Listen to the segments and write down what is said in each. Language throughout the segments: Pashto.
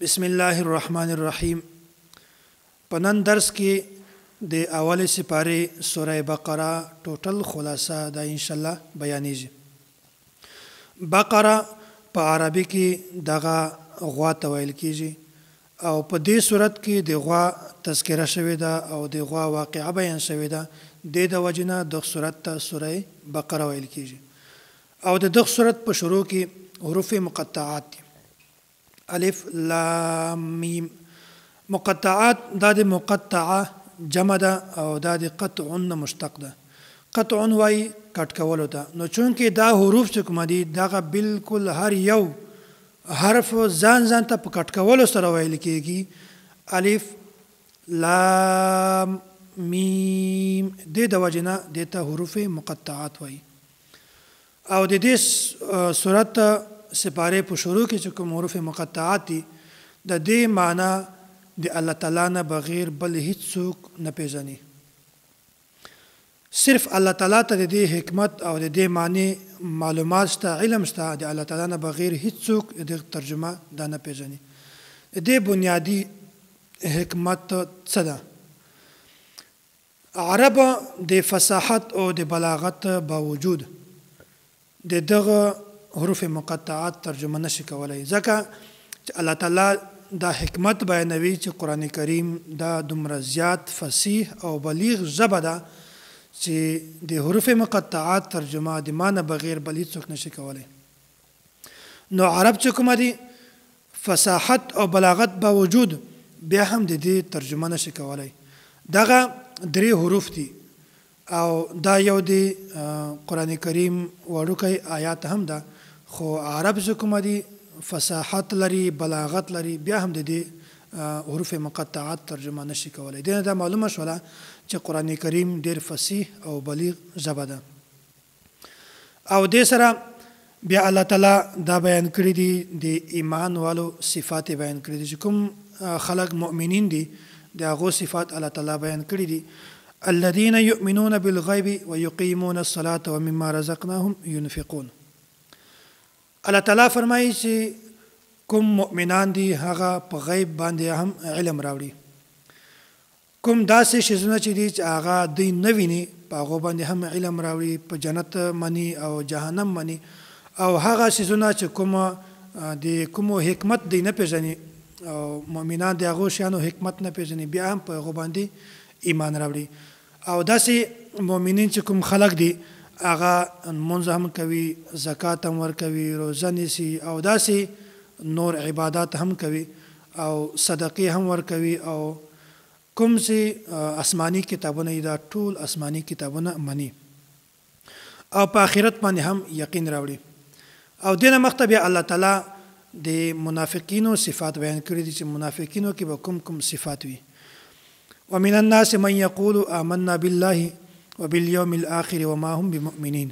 بسم الله الرحمن الرحیم پنن درس کې د اول سپاره سوره بقره ټوټل خلاصه دا ان شاء الله بیانېږي بقره په عربي کې دغه غوا تویل کیږي او په دې صورت کې د غوا تذکره شوې ده او د غوا واقعه بیان شوې ده د د وجنه د صورت ته سوره بقره ویل کیږي او د دغه صورت په شروع کې حروف مقطعات دي الف لام میم مقطعات د مقطعه جمع ده او د قطع مشتق ده قطع وای کټ کول ته نو چون کې دا حروف چې کوم دي دا بالکل هر یو حرف ځان ځان ته په کټ کول سره ویل کېږي الف لام میم د د وجنه د ته حروف مقطعات وای او د دې صورت سپاره په شروع کې چې کوم حروف مقطعات دي د دې معنی د الله تعالی نه بغیر بل هیڅ څوک نه پیژني صرف الله تعالی ته د دې حکمت او د دې معنی معلومات شته علم شته د الله تعالی نه بغیر هیڅ څوک د ترجمه دا نه پیژني دې بنیادی حکمت څه ده عرب د فصاحت او د بلاغت باوجود د دغه حروف مقطعات ترجمه نشي کولای ځکه الله تعالی دا حکمت بیانوي چې قران کریم دا دومره زیات فصیح او بلیغ ژبه ده چې د حروف مقطعات ترجمه د معنی بغیر بل هیڅ نشي کولای نو عرب چې کوم دي فصاحت او بلاغت با وجود بیا هم د دې ترجمه نشي کولای دغه درې حروف دي او دا یو دی قران کریم وړوکی آیات هم ده خو عرب زکم دي فصاحت لري بلاغت لري بیا هم د دې حروف مقطعات ترجمه نشي کولای دا, دا معلومه شوله چې قران کریم ډیر فصیح او بلیغ ژبه ده او دې سره بیا الله تعالی دا بیان کړی دي د ایمان والو صفات بیان کړی دي چې کوم خلق مؤمنین دي د هغه صفات الله تعالی بیان کړی دي الذين يؤمنون بالغيب ويقيمون الصلاة ومما رزقناهم ينفقون الله تعالی فرمایي چې کوم مؤمنان دي هغه په غیب باندې هم علم راوړي کوم داسې شیزونه چې دي چې هغه دوی نه ویني په هغه باندې هم علم راوړي په جنت منی او جهنم منی او هغه شیزونه چې کوم د کوم حکمت دی نه پیژني او مؤمنان د هغه شانو حکمت نه پیژني بیا هم په هغه باندې ایمان راوړي او داسې مؤمنین چې کوم خلق دي هغه منځ هم کوي زکات هم ور کوي روزه نیسي او داسې نور عبادت هم کوي او صدقې هم ور کوي او کوم سي آسماني کتابونه دا ټول آسماني کتابونه مني او په آخرت باندې هم یقین راوړي او دینه مختبه الله تعالی د منافقینو صفات بیان کړی دي چې منافقینو کې به کوم کوم صفات وي ومن الناس من يقول آمنا بالله وبالیوم الاخر وما هم بمؤمنین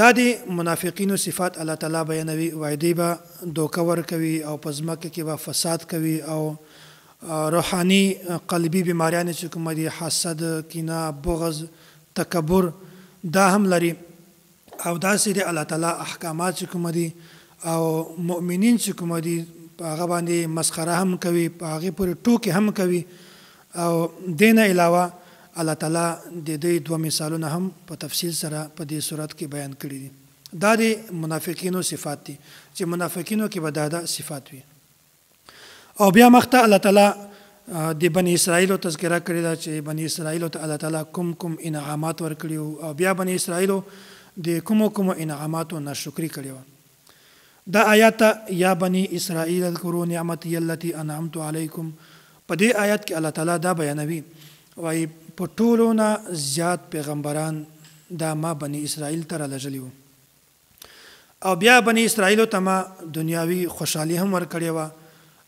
دا د منافقینو صفات الله تعالی بیانوي وعده به دوکه ور کوي او پزماکه کې به فساد کوي او روحاني قلبي بيماریان چې کوم دي حسد کینه بغض تکبر دا هم لري او دا سری الله تعالی احکامات چې کوم دي او مؤمنین چې کوم دي هغه باندې مسخره هم کوي هغه پر ټوکې هم کوي او دینه علاوه الله تعالی د دې دوه مثالونه هم په تفصیل سره په دې صورت کې بیان کړی دي دا د منافقینو صفات دي چې منافقینو کې به دا د صفات وي او بیا مخته الله تعالی د بنی اسرائیل تذکرہ کړی دا چې بنی اسرائیل ته الله تعالی کوم کوم انعامات ورکړي او بیا بنی اسرائیل د کوم کوم انعاماتو ناشکری کړي دا آیات یا بنی اسرائیل اذکروا نعمتي التي انعمت علیکم په دې آیات کې الله تعالی دا بیانوي وايي په ټولو نه زیات پیغمبران دا ما بنی اسرائیل ته لجلی وو او بیا بنی اسرائیل ته ما دنیاوی خوشحالي هم ورکړې وه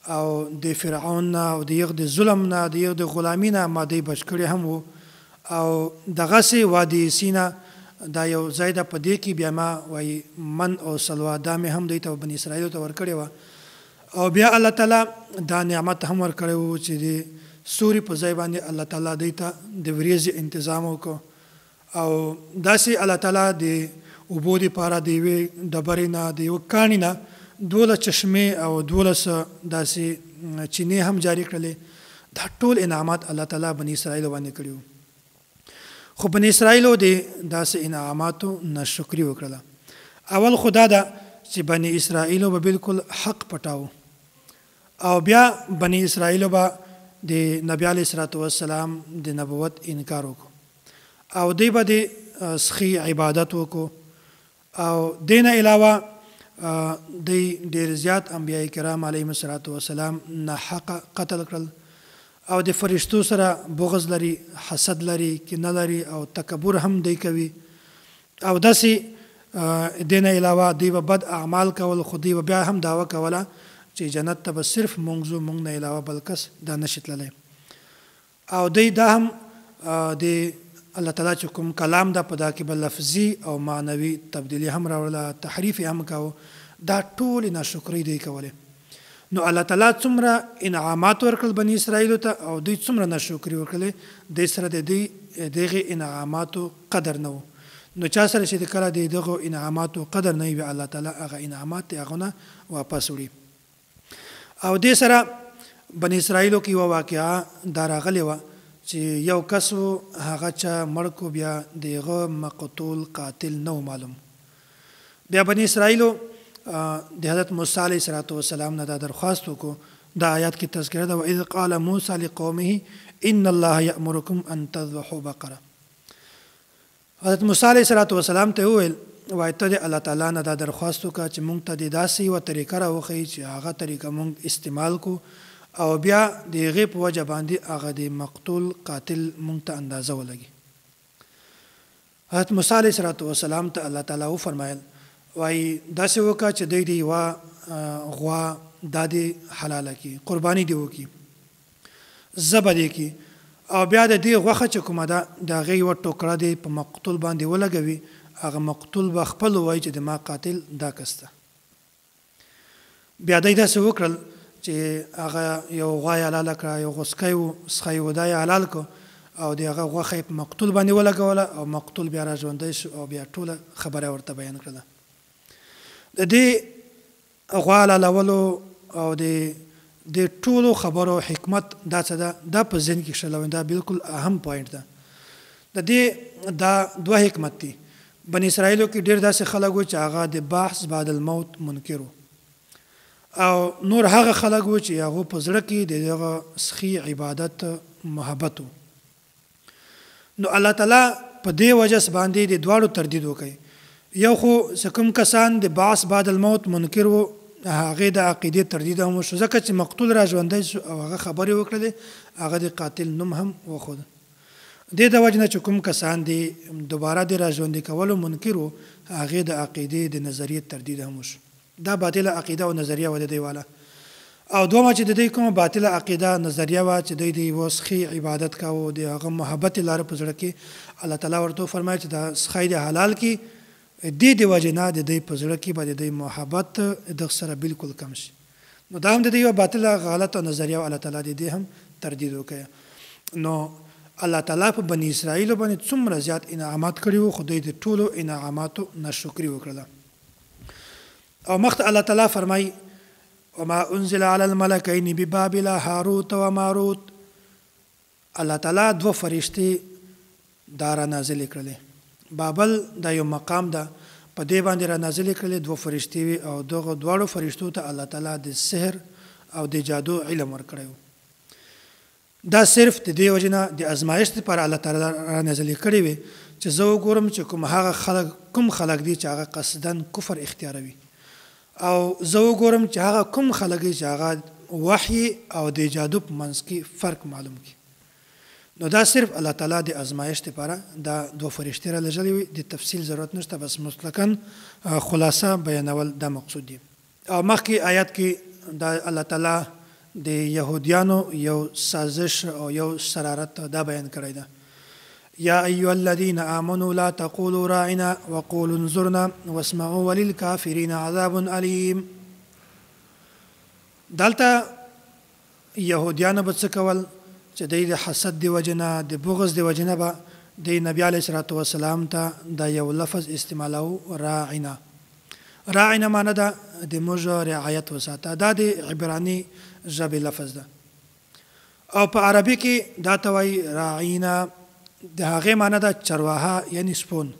او د فرعون نه او د یغ د ظلم نه د یغ د غلامی نه ماده بشکړي هم وو او دغه سي وادي سینا دا یو زائد په دې کې بیا ما وای من او سلوا دا مې هم د بنی اسرائیل ته ورکړي و او بیا الله تعالی دا نعمت هم ورکړي وو چې سوري په ځای باندې الله تعالی دې ته د وریځې تنظیم وکړو او داسې الله تعالی دې اوبو دې پاره دی وي دبرې نه دی وکانی نه دوله چشمه او دوله داسې چینه هم جاری کړلې دا ټول انعامات الله تعالی بنی اسرائیل باندې کړیو خو بنی اسرائیل دې داسې انعاماتو ناشکری وکړه اول خدا دا چې بنی اسرائیل به بالکل حق پټاو او بیا بنی اسرائیل به د نبی علی صلوات و سلام د نبوت انکار وکړو او دی به د سخی عبادت وکړو او دینه علاوه د ډیر زیات انبیای کرام علیهم صلوات و سلام نه حق قتل کړل او د فرشتو سره بغض لري حسد لري کینه لري او تکبر هم دی کوي او داسې دینه علاوه دی به بد اعمال کول خو دی بیا هم داوا کوله چې جنت ته به صرف مونږ زو مونږ نه علاوه بل کس دا نشتللی او دی دا هم د الله تعالی چې کوم کلام دا په دا کې بل لفظي او معنوي تبدیلی هم راوړله تحریف هم کاو دا ټول ناشکری دی کوله نو الله تعالی څومره انعامات ورکړل بنی اسرائیل ته او دوی څومره ناشکری وکړل د سره د دوی دغه انعاماتو قدر نه نو چا سره چې کله دغه انعاماتو قدر نه وي الله تعالی هغه انعامات هغه نه واپس وړي او دې سره بنی اسرائیلو کې یو واقعا داراغلی و چې یو کس هغه چا مړ کو بیا دغه مقتول قاتل نو معلوم بیا بنی اسرائیلو د حضرت موسی علیه الصلاۃ والسلام نه دا درخواست وکړو دا آیات کې تذکرہ ده واذ قال موسی لقومه ان الله یامرکم ان تذبحوا بقره حضرت موسی علیه الصلاۃ والسلام ته وویل وای ته د الله تعالی نه دا درخواست وکړه چې مونږ ته د داسې و طریقه راوخی چې هغه طریقه مونږ استعمال کو او بیا د غیب وجه باندې هغه د مقتول قاتل مونږ ته اندازه ولګي حضرت موسی علیه السلام ته الله تعالی و فرمایل وای داسې وکړه چې دوی دی وا غوا د دې حلاله کی قرباني دی وکي زبر دی کی او بیا د دې غوخه چې کومه ده د غي و ټوکړه دی په مقتول باندې ولګوي هغه مقتول به خپل وای چې د ما قاتل دا کسته بیا دای داسې وکړل چې هغه یو غوای حلال کړ یو غسکی و سخی و دای حلال کو او د هغه غوخه په مقتول باندې ولګوله او مقتول بیا را ژوندی شو او بیا ټوله خبره ورته بیان کړله د دې غوا حلالولو او د د ټولو خبرو حکمت دا څه ده دا په ذهن کې شلوي دا بالکل اهم پوینټ ده د دې دا دوه حکمت دي بن اسرایلو کې ډیر داسې خلک و چې هغه د بحث بعد الموت منکرو او نور هغه خلک و چې هغه په زړه کې د دغه سخی عبادت محبت نو الله تعالی په دې وجه باندې د دواړو تردید وکړي یو خو سکم کسان د بحث بعد الموت منکر وو هغه د عقیده تردید هم شو ځکه چې مقتول را ژوندې او هغه خبرې وکړلې هغه د قاتل نوم هم وخود د د وجنه چې کوم کسان دي دوباره د راژوندي کولو منکرو هغه د عقیده د نظریه تردید هم شو دا باطله عقیده او نظریه ود دی والا او دومره چې د دې کوم باطله عقیده نظریه وا چې د دې وسخي عبادت کاو د هغه محبت لار په زړه کې الله تعالی ورته فرمایي چې د سخی د حلال کې د دې وجنه د دې په زړه کې باندې د محبت د سره بالکل کم شي نو دا هم د دې باطله غلطه نظریه الله تعالی دې هم تردید وکړي نو الله تعالی په بنی اسرائیل باندې څومره زیات انعامات کړی وو خدای دې ټولو انعاماتو ناشکری وکړه او مخت الله تعالی فرمای وما انزل على الملكين ببابل هاروت وماروت الله تعالی دوه فرشتي دارا نازل کړل بابل دا یو مقام ده په دې باندې را نازل کړل دوه فرشتي او دغه دواړو فرشتو ته الله تعالی د سحر او د جادو علم ورکړیو دا صرف د دې وجنه د ازمایش لپاره الله تعالی را نازل کړی وي چې زه وګورم چې کوم هغه خلک کوم خلک دي چې هغه قصدن کفر اختیاروي او زه وګورم چې هغه کوم خلک دي چې هغه وحي او د جادو په منځ کې فرق معلوم کی نو دا صرف الله تعالی د ازمایش لپاره دا دوه فرشتي را لګلې وي د تفصیل ضرورت نشته بس مطلقاً خلاصه بیانول دا مقصود دی او مخکې آیات کې دا الله تعالی د يهوديانو یو سازش او یو شرارت دا بیان کړی دی یا ایو الذین آمنوا لا تقولوا راعنا وقولوا انظرنا واسمعوا وللكافرین عذاب الیم دلته يهوديان به څه کول چې د حسد دی وجنه د بغض دی وجنه به د نبی علیه الصلاۃ والسلام ته دا یو لفظ استعمالو راعنا راعنا معنا ده د موږ رعایت وساته دا د عبراني ژبې لفظ ده او په عربي کې دا توای راعینا د هغه معنا ده چرواها یعنی سپون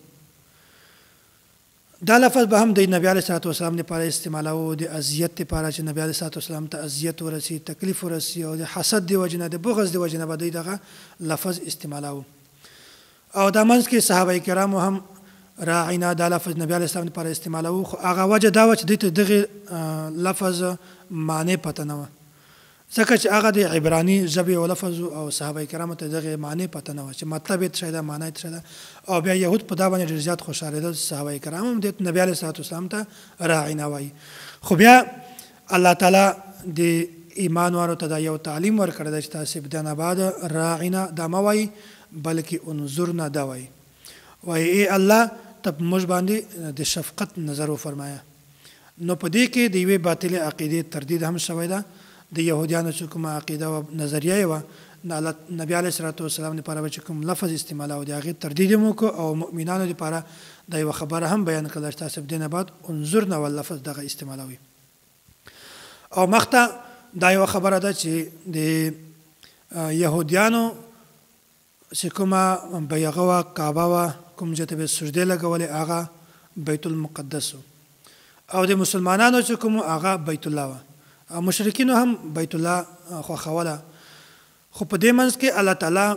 دا لفظ به هم د نبی علی صلوات والسلام لپاره استعمالو د اذیت لپاره چې نبی علی صلوات والسلام ته اذیت ورسی تکلیف ورسی او د حسد دی وجنه د بغض دی وجنه باندې دغه لفظ استعمالو او د منځ کې صحابه کرامو هم راعینا دا لفظ نبی علی السلام لپاره استعمالو خو هغه وجه دا و چې دغه لفظ معنی پته نه و ځکه چې هغه د عبرانی ژبې او لفظ او صحابه کرامو ته دغه معنی پته نه و چې مطلب یې شاید معنی تر او بیا يهود په دا باندې ډیر زیات خوشاله دي صحابه کرامو د نبی علی السلام ته راعینا وای خو بیا الله تعالی د ایمان وارو ته دا یو تعلیم ورکړ د تاسو بدن آباد راعینا د موي بلکې انظرنا دا وای وای ای الله ته موږ باندې د شفقت نظر وفرمایا نو په دې کې د یوې باطل عقیده تردید هم شوی ده د يهودانو چې کومه عقیده او نظریه و نبی علیه الصلاه والسلام لپاره چې کوم لفظ استعمال او د هغه تردید مو کو او مؤمنانو لپاره د یو خبره هم بیان کړل چې تاسو دینه بعد انظر نو لفظ دغه استعمالوي او مخته دا یو خبره ده چې د يهودانو چې کومه بیغه وا کعبه وا کوم چې ته سجده لګولې هغه بیت المقدس او د مسلمانانو چې کوم هغه بیت الله و مشرکین هم بیت الله خو خوله خو په دې منځ کې الله تعالی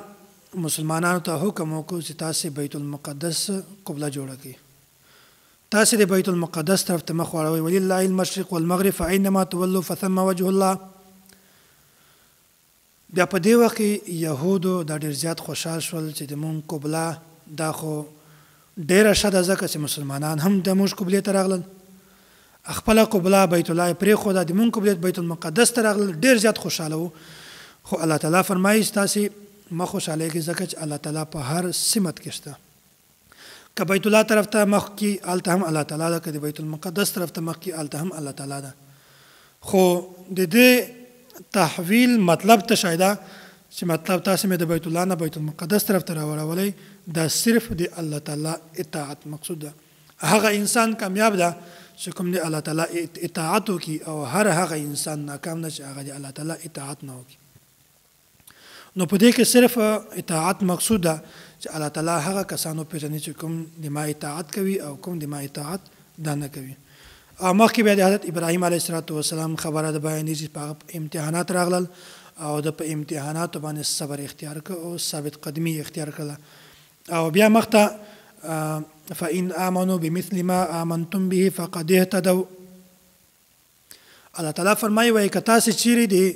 مسلمانانو ته حکم وکړ چې تاسو بیت المقدس قبله جوړه کړئ تاسو د بیت المقدس طرف ته مخ واړوي ولله المشرق والمغرب فاینما تولوا فثم وجه الله بیا په دې وخت یهودو د ډیر زیات خوشحال شول چې د مونږ قبله دا خو ډیره شاده ځکه چې مسلمانان هم د موږ قبله ته راغلل خپل قبله بیت الله پرې خو د موږ قبله بیت المقدس ته راغلل ډیر زیات خوشاله وو خو الله تعالی فرمایي تاسو ما خوشاله کې ځکه چې الله تعالی په هر سمت کې شته که بیت الله طرف ته مخ کې الته هم الله تعالی ده که د بیت المقدس طرف ته مخ کې الته هم الله تعالی ده خو د دې تحویل مطلب ته شایده چې مطلب تاسو مې د بیت الله نه بیت المقدس طرف ته راوړولې دا صرف دی الله تعالی اطاعت مقصود ده هغه انسان کامیاب ده چې کوم دی الله تعالی اطاعت وکي او هر هغه انسان ناکام نه چې هغه دی الله تعالی اطاعت نه وکي نو په دې کې صرف اطاعت مقصود ده چې الله تعالی هغه کسانو پیژني چې کوم د ما اطاعت کوي او کوم د ما اطاعت دانه کوي او مخکې بیا د حضرت ابراهیم علیه الصلاۃ والسلام خبره د بیانې چې په امتحانات راغلل او د په امتحانات باندې صبر اختیار کړ او ثابت قدمی اختیار کړل او بیا مخته فإن آمنوا بمثل ما آمنتم به فقد اهتدوا الله تعالی فرمایي وای کتا سي چيري دي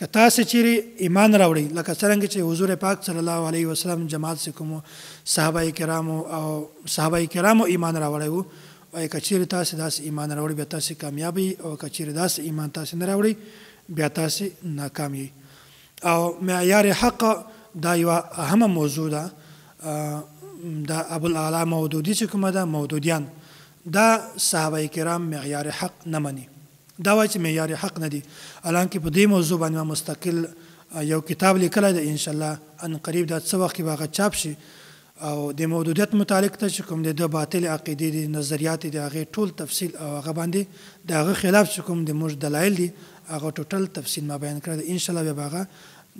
کتا سي چيري ایمان راوړي لکه څنګه چې حضور پاک صلی الله علیه وسلم جماعت سي کوم صحابه کرامو او صحابه کرامو ایمان راوړي وو وای کچيري تاسو داس ایمان راوړي به تاسو کامیابی او کچيري داس ایمان تاسو نه راوړي بیا تاسو ناکامي او معیار حق دا یو اهمه موضوع ده د ابو الاعلى مودودی چې کومه ده مودودیان دا صحابه کرام معیار حق نه مني دا وایي چې معیار حق نه دي الانکه په دې موضوع باندې مستقل یو کتاب لیکل دی ان شاء الله ان قریب د څه وخت کې باغ چاپ شي او د مودودیت متعلق ته چې کوم د باطل عقیدې د نظریات د هغه ټول تفصیل او هغه باندې د هغه خلاف چې کوم د موږ دلایل دي هغه ټوټل تفصیل ما بیان کړ ان شاء الله به هغه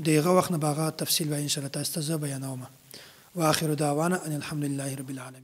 دغه وخت نه باغه تفصیل به ان شاء الله تاسو ته بیانوم واخر دعوانا ان الحمد لله رب العالمين